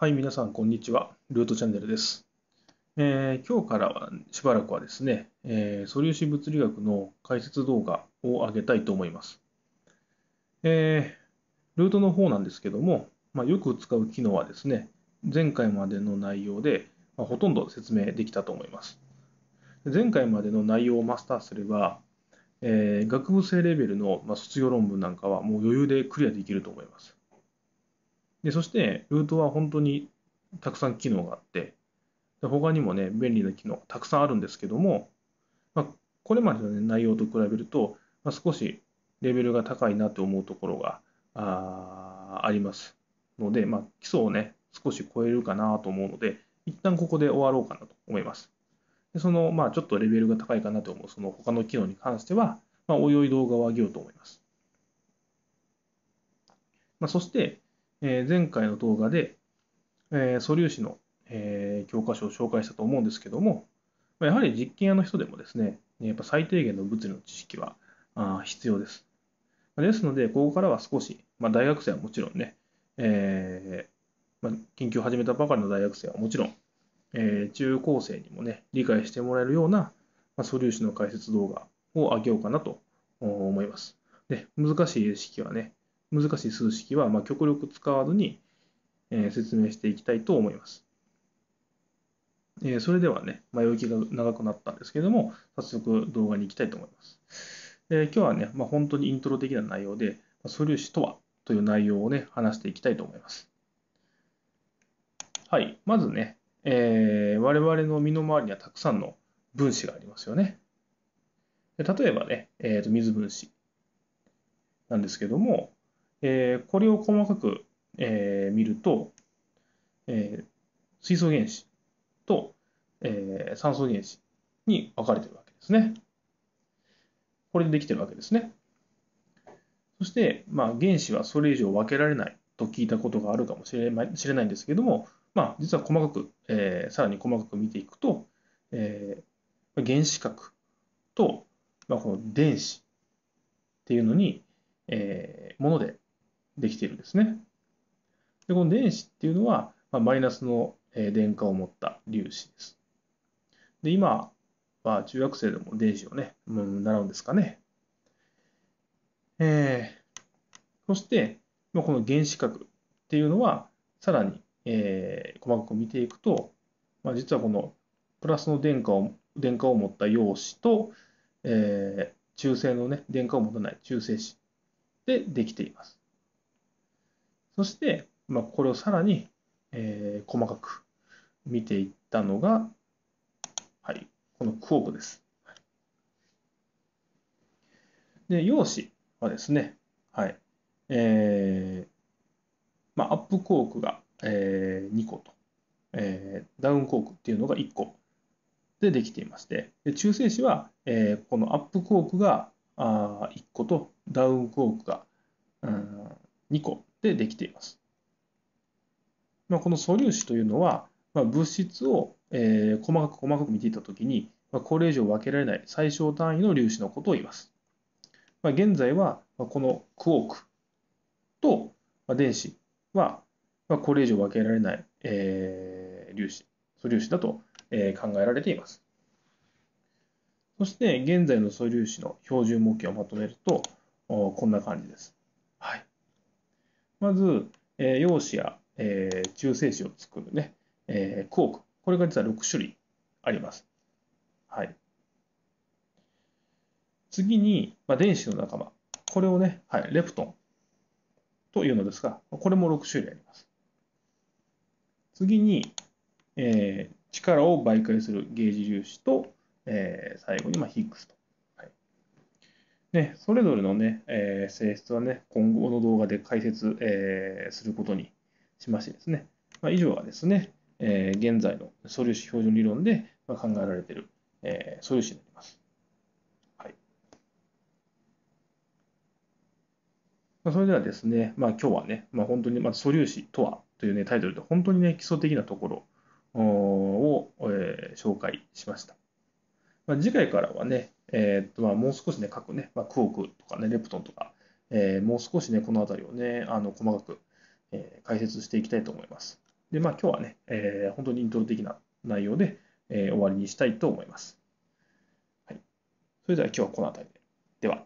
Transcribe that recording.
はい、皆さん、こんにちは。ルートチャンネルです。えー、今日からはしばらくはですね、えー、素粒子物理学の解説動画を上げたいと思います。えー、ルートの方なんですけども、まあ、よく使う機能はですね、前回までの内容で、まあ、ほとんど説明できたと思います。前回までの内容をマスターすれば、え学部生レベルの、ま卒業論文なんかはもう余裕でクリアできると思います。で、そして、ルートは本当にたくさん機能があって、で他にもね、便利な機能たくさんあるんですけども、まあ、これまでの、ね、内容と比べると、まあ、少しレベルが高いなと思うところがあありますので、まあ、基礎をね、少し超えるかなと思うので、一旦ここで終わろうかなと思います。でその、まあ、ちょっとレベルが高いかなと思う、その他の機能に関しては、まあ、おいおい動画を上げようと思います。まあ、そして、えー、前回の動画で、えー、素粒子の、えー、教科書を紹介したと思うんですけども、やはり実験屋の人でもですね、やっぱ最低限の物理の知識はあ必要です。ですので、ここからは少し、まあ、大学生はもちろんね、えーまあ、研究を始めたばかりの大学生はもちろん、えー、中高生にもね、理解してもらえるような、まあ、素粒子の解説動画を上げようかなと思います。で難しい識はね、難しい数式は、ま極力使わずに、え説明していきたいと思います。えそれではね、前置きが長くなったんですけども、早速動画に行きたいと思います。え今日はね、まあ、本当にイントロ的な内容で、素粒子とはという内容をね、話していきたいと思います。はい、まずね、えー、我々の身の回りにはたくさんの分子がありますよね。例えばね、えー、と水分子なんですけども、えー、これを細かく、えー、見ると、えー、水素原子と、えー、酸素原子に分かれているわけですね。これでできているわけですね。そして、まあ、原子はそれ以上分けられないと聞いたことがあるかもしれないれないんですけども、まあ、実は細かく、えー、さらに細かく見ていくと、えー、原子核と、まあ、この電子っていうのに、えー、ものでできているんですね。でこの電子っていうのは、まあ、マイナスの電荷を持った粒子です。で今は中学生でも電子をね、うん、習うんですかね。えー、そして、まあ、この原子核っていうのはさらに、えー、細かく見ていくと、まあ、実はこのプラスの電荷を電荷を持った陽子と、えー、中性の、ね、電荷を持たない中性子でできています。そして、まあ、これをさらに、えー、細かく見ていったのが、はい、このクォークです。で、用紙はですね、はい、えー、まあ、アップクォークが、えー、2個と、えー、ダウンクォークっていうのが1個でできていまして、で中性子は、えー、このアップクォークがあ1個とダウンクォークが、うん、2個でできています。まあ、この素粒子というのは、まあ、物質を、えー、細かく細かく見ていたときに、まあ、これ以上分けられない最小単位の粒子のことを言います。まあ、現在は、まあ、このクォークと、ま電子は、まあ、これ以上分けられない、えー、粒子、素粒子だと、えー、考えられています。そして現在の素粒子の標準模型をまとめると、こんな感じです。まず、えー、陽子や、えー、中性子を作るね、えー、クォーク。これが実は6種類あります。はい。次に、まあ、電子の仲間。これをね、はい、レプトンというのですが、これも6種類あります。次に、えー、力を媒介するゲージ粒子と、えー、最後に、まあ、ヒッグスとね、それぞれのね、えー、性質はね、今後の動画で解説、えー、することにしましてですね、まあ、以上がですね、えー、現在の素粒子標準理論で考えられている、えー、素粒子になります。はい。まあ、それではですね、まあ、今日はね、まあ、本当にまず素粒子とはという、ね、タイトルで、本当にね、基礎的なところを、えー、紹介しました。まあ、次回からはね、えー、っとまあ、もう少しね、各ね、まあ、クオークとかね、レプトンとか、えー、もう少しね、この辺りをね、あの細かく、えー、解説していきたいと思います。で、まあ今日はね、えー、本当にイントロ的な内容で、えー、終わりにしたいと思います。はい、それでは今日はこの辺りで。では。